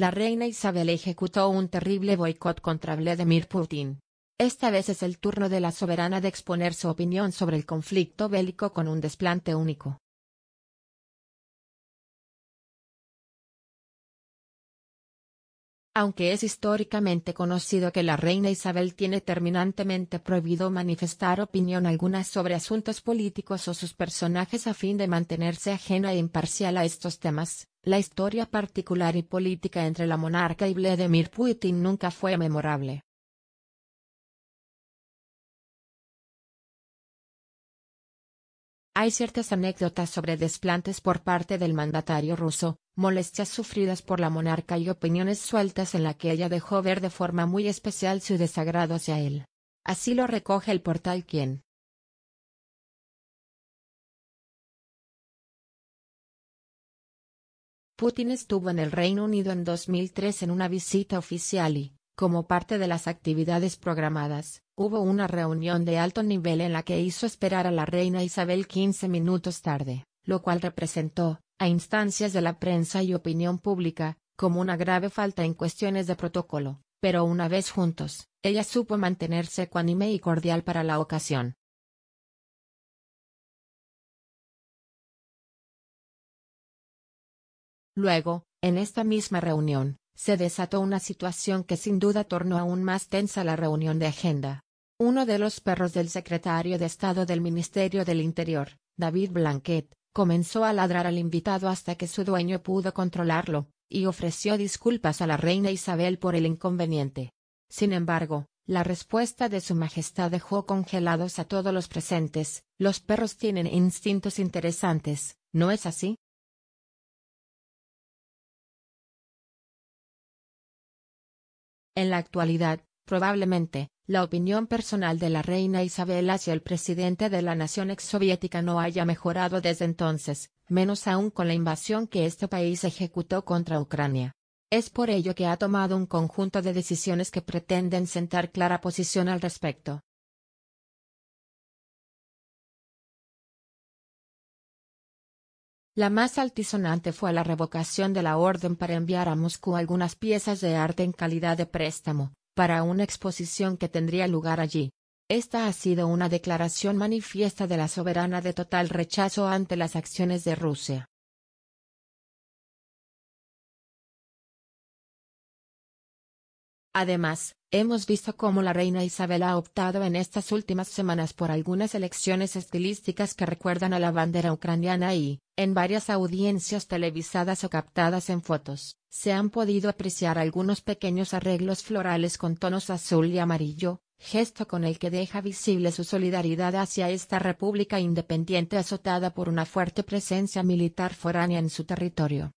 la reina Isabel ejecutó un terrible boicot contra Vladimir Putin. Esta vez es el turno de la soberana de exponer su opinión sobre el conflicto bélico con un desplante único. Aunque es históricamente conocido que la reina Isabel tiene terminantemente prohibido manifestar opinión alguna sobre asuntos políticos o sus personajes a fin de mantenerse ajena e imparcial a estos temas, la historia particular y política entre la monarca y Vladimir Putin nunca fue memorable. Hay ciertas anécdotas sobre desplantes por parte del mandatario ruso, molestias sufridas por la monarca y opiniones sueltas en la que ella dejó ver de forma muy especial su desagrado hacia él. Así lo recoge el portal Quién. Putin estuvo en el Reino Unido en 2003 en una visita oficial y, como parte de las actividades programadas, hubo una reunión de alto nivel en la que hizo esperar a la reina Isabel 15 minutos tarde, lo cual representó, a instancias de la prensa y opinión pública, como una grave falta en cuestiones de protocolo, pero una vez juntos, ella supo mantenerse ecuánime y cordial para la ocasión. Luego, en esta misma reunión, se desató una situación que sin duda tornó aún más tensa la reunión de agenda. Uno de los perros del secretario de Estado del Ministerio del Interior, David Blanquet, Comenzó a ladrar al invitado hasta que su dueño pudo controlarlo, y ofreció disculpas a la reina Isabel por el inconveniente. Sin embargo, la respuesta de su majestad dejó congelados a todos los presentes, los perros tienen instintos interesantes, ¿no es así? En la actualidad, Probablemente, la opinión personal de la reina Isabel hacia el presidente de la nación exsoviética no haya mejorado desde entonces, menos aún con la invasión que este país ejecutó contra Ucrania. Es por ello que ha tomado un conjunto de decisiones que pretenden sentar clara posición al respecto. La más altisonante fue la revocación de la orden para enviar a Moscú algunas piezas de arte en calidad de préstamo, para una exposición que tendría lugar allí. Esta ha sido una declaración manifiesta de la soberana de total rechazo ante las acciones de Rusia. Además, hemos visto cómo la reina Isabel ha optado en estas últimas semanas por algunas elecciones estilísticas que recuerdan a la bandera ucraniana y, en varias audiencias televisadas o captadas en fotos, se han podido apreciar algunos pequeños arreglos florales con tonos azul y amarillo, gesto con el que deja visible su solidaridad hacia esta república independiente azotada por una fuerte presencia militar foránea en su territorio.